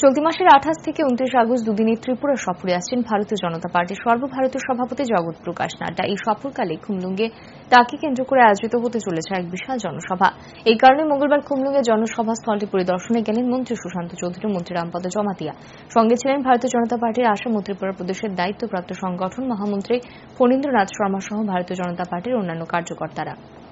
চলতি মাসের আঠাশ থেকে উনত্রিশ আগস্ট দুদিনে ত্রিপুরা সফরে আসছেন ভারতীয় জনতা পার্টির সর্বভারতীয় সভাপতি জগৎ প্রকাশ নাড্ডা এই সফরকালে খুমলুঙ্গে তাকে কেন্দ্র করে আয়োজিত হতে চলেছে এক বিশাল জনসভা এই কারণে মঙ্গলবার খুমলুঙ্গে জনসভা স্থলটি পরিদর্শনে গেলেন মন্ত্রী সুশান্ত চৌধুরী মন্ত্রী রামপদ জমাতিয়া সঙ্গে ছিলেন ভারতীয় জনতা পার্টির আসাম ও ত্রিপুরা প্রদেশের দায়িত্বপ্রাপ্ত সংগঠন মহামন্ত্রী ফণীন্দ্রনাথ শর্মা সহ ভারতীয় জনতা পার্টির অন্যান্য কার্যকর্তারা